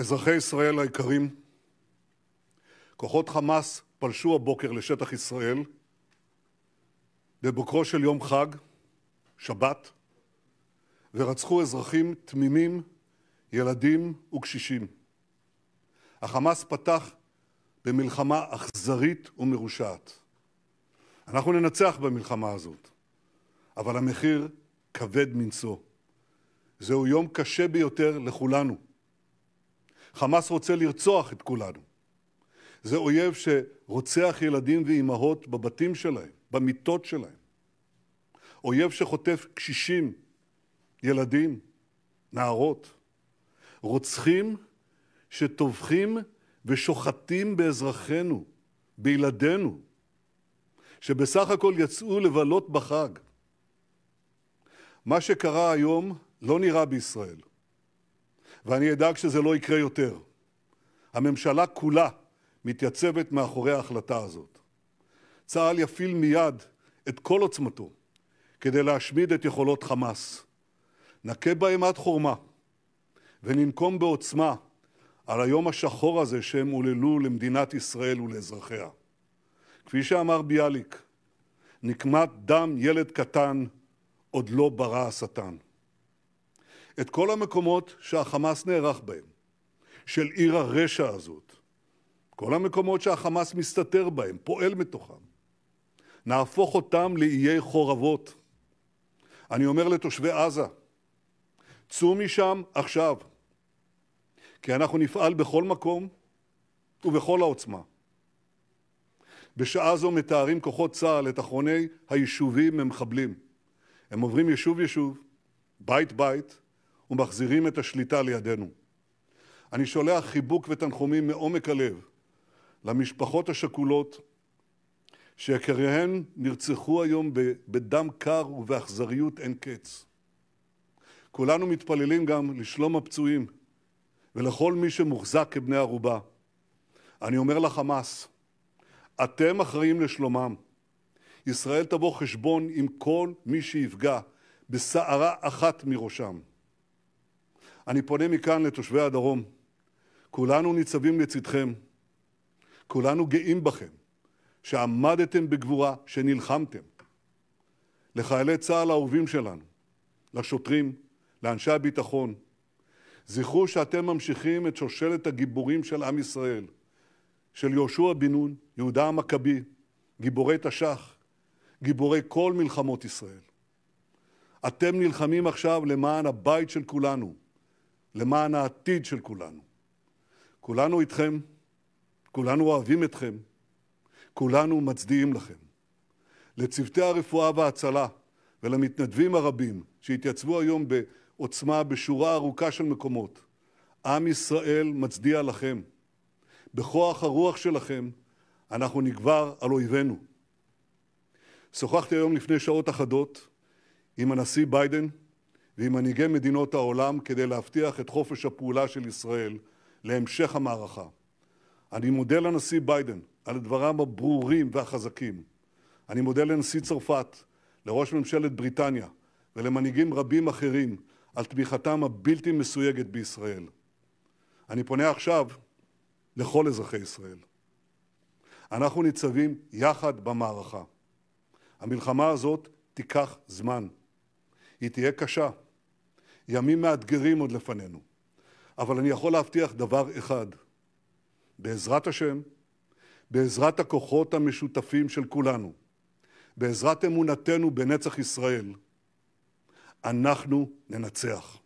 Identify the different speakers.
Speaker 1: אזרחי ישראל היקרים, כוחות חמאס פלשו הבוקר לשטח ישראל בבוקרו של יום חג, שבת, ורצחו אזרחים תמימים, ילדים וקשישים. החמאס פתח במלחמה אכזרית ומרושעת. אנחנו ננצח במלחמה הזאת, אבל המחיר כבד מנשוא. זהו יום קשה ביותר לכולנו. חמאס רוצה לרצוח את כולנו. זה אויב שרוצח ילדים ואימהות בבתים שלהם, במיטות שלהם. אויב שחוטף קשישים, ילדים, נערות. רוצחים שטובחים ושוחטים באזרחינו, בילדינו, שבסך הכל יצאו לבלות בחג. מה שקרה היום לא נראה בישראל. ואני אדאג שזה לא יקרה יותר. הממשלה כולה מתייצבת מאחורי ההחלטה הזאת. צה"ל יפעיל מיד את כל עוצמתו כדי להשמיד את יכולות חמאס. נכה בהם עד חורמה וננקום בעוצמה על היום השחור הזה שהם עוללו למדינת ישראל ולאזרחיה. כפי שאמר ביאליק, נקמת דם ילד קטן עוד לא ברא השטן. את כל המקומות שהחמאס נערך בהם, של עיר הרשע הזאת, כל המקומות שהחמאס מסתתר בהם, פועל מתוכם, נהפוך אותם לאיי חורבות. אני אומר לתושבי עזה, צאו משם עכשיו, כי אנחנו נפעל בכל מקום ובכל העוצמה. בשעה זו מתארים כוחות צה"ל את אחרוני היישובים ממחבלים. הם עוברים יישוב-יישוב, בית-בית, ומחזירים את השליטה לידינו. אני שולח חיבוק ותנחומים מעומק הלב למשפחות השכולות שיקיריהן נרצחו היום בדם קר ובאכזריות אין קץ. כולנו מתפללים גם לשלום הפצועים ולכל מי שמוחזק כבני ערובה. אני אומר לחמאס, אתם אחראים לשלומם. ישראל תבוא חשבון עם כל מי שיפגע בסערה אחת מראשם. אני פונה מכאן לתושבי הדרום. כולנו ניצבים לצדכם. כולנו גאים בכם, שעמדתם בגבורה, שנלחמתם. לחיילי צה"ל האהובים שלנו, לשוטרים, לאנשי הביטחון, זכרו שאתם ממשיכים את שושלת הגיבורים של עם ישראל, של יהושע בן נון, יהודה המכבי, גיבורי תש"ח, גיבורי כל מלחמות ישראל. אתם נלחמים עכשיו למען הבית של כולנו, למען העתיד של כולנו. כולנו איתכם, כולנו אוהבים אתכם, כולנו מצדיעים לכם. לצוותי הרפואה וההצלה ולמתנדבים הרבים שהתייצבו היום בעוצמה בשורה ארוכה של מקומות, עם ישראל מצדיע לכם. בכוח הרוח שלכם אנחנו נגבר על אויבינו. שוחחתי היום לפני שעות אחדות עם הנשיא ביידן, ועם מנהיגי מדינות העולם כדי להבטיח את חופש הפעולה של ישראל להמשך המערכה. אני מודה לנשיא ביידן על דבריו הברורים והחזקים. אני מודה לנשיא צרפת, לראש ממשלת בריטניה ולמנהיגים רבים אחרים על תמיכתם הבלתי מסויגת בישראל. אני פונה עכשיו לכל אזרחי ישראל. אנחנו ניצבים יחד במערכה. המלחמה הזאת תיקח זמן. היא תהיה קשה, ימים מאתגרים עוד לפנינו. אבל אני יכול להבטיח דבר אחד, בעזרת השם, בעזרת הכוחות המשותפים של כולנו, בעזרת אמונתנו בנצח ישראל, אנחנו ננצח.